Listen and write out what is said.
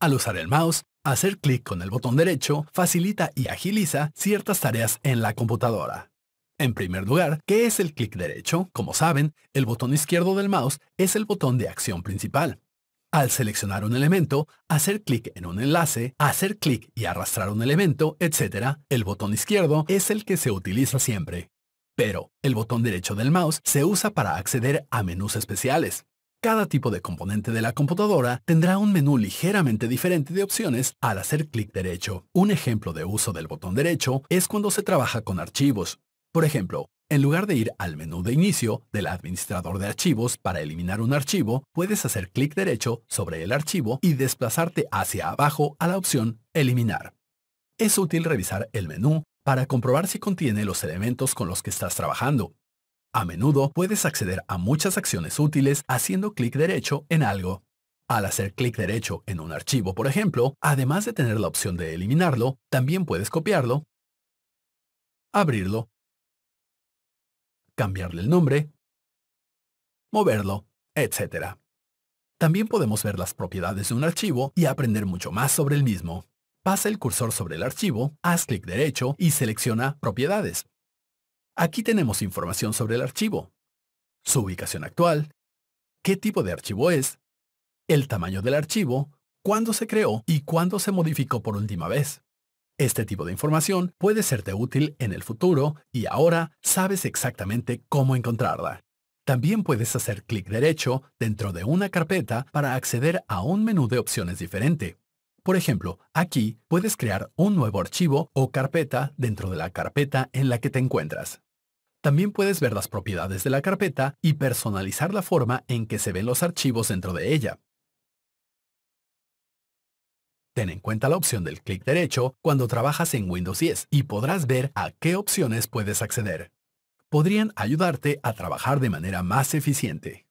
Al usar el mouse, hacer clic con el botón derecho facilita y agiliza ciertas tareas en la computadora. En primer lugar, ¿qué es el clic derecho? Como saben, el botón izquierdo del mouse es el botón de acción principal. Al seleccionar un elemento, hacer clic en un enlace, hacer clic y arrastrar un elemento, etc., el botón izquierdo es el que se utiliza siempre. Pero, el botón derecho del mouse se usa para acceder a menús especiales. Cada tipo de componente de la computadora tendrá un menú ligeramente diferente de opciones al hacer clic derecho. Un ejemplo de uso del botón derecho es cuando se trabaja con archivos. Por ejemplo, en lugar de ir al menú de inicio del administrador de archivos para eliminar un archivo, puedes hacer clic derecho sobre el archivo y desplazarte hacia abajo a la opción Eliminar. Es útil revisar el menú para comprobar si contiene los elementos con los que estás trabajando. A menudo puedes acceder a muchas acciones útiles haciendo clic derecho en algo. Al hacer clic derecho en un archivo, por ejemplo, además de tener la opción de eliminarlo, también puedes copiarlo, abrirlo, cambiarle el nombre, moverlo, etc. También podemos ver las propiedades de un archivo y aprender mucho más sobre el mismo. Pasa el cursor sobre el archivo, haz clic derecho y selecciona Propiedades. Aquí tenemos información sobre el archivo, su ubicación actual, qué tipo de archivo es, el tamaño del archivo, cuándo se creó y cuándo se modificó por última vez. Este tipo de información puede serte útil en el futuro y ahora sabes exactamente cómo encontrarla. También puedes hacer clic derecho dentro de una carpeta para acceder a un menú de opciones diferente. Por ejemplo, aquí puedes crear un nuevo archivo o carpeta dentro de la carpeta en la que te encuentras. También puedes ver las propiedades de la carpeta y personalizar la forma en que se ven los archivos dentro de ella. Ten en cuenta la opción del clic derecho cuando trabajas en Windows 10 y podrás ver a qué opciones puedes acceder. Podrían ayudarte a trabajar de manera más eficiente.